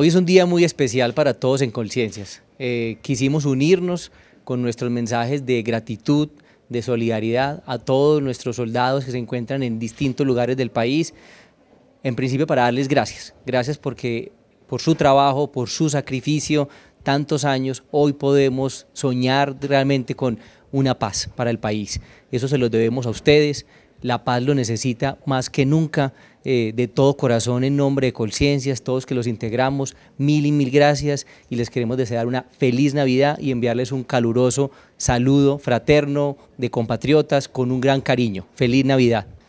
Hoy es un día muy especial para todos en Conciencias. Eh, quisimos unirnos con nuestros mensajes de gratitud, de solidaridad a todos nuestros soldados que se encuentran en distintos lugares del país. En principio para darles gracias. Gracias porque por su trabajo, por su sacrificio, tantos años, hoy podemos soñar realmente con una paz para el país. Eso se lo debemos a ustedes, la paz lo necesita más que nunca, eh, de todo corazón, en nombre de conciencias todos que los integramos, mil y mil gracias y les queremos desear una feliz Navidad y enviarles un caluroso saludo fraterno de compatriotas con un gran cariño. Feliz Navidad.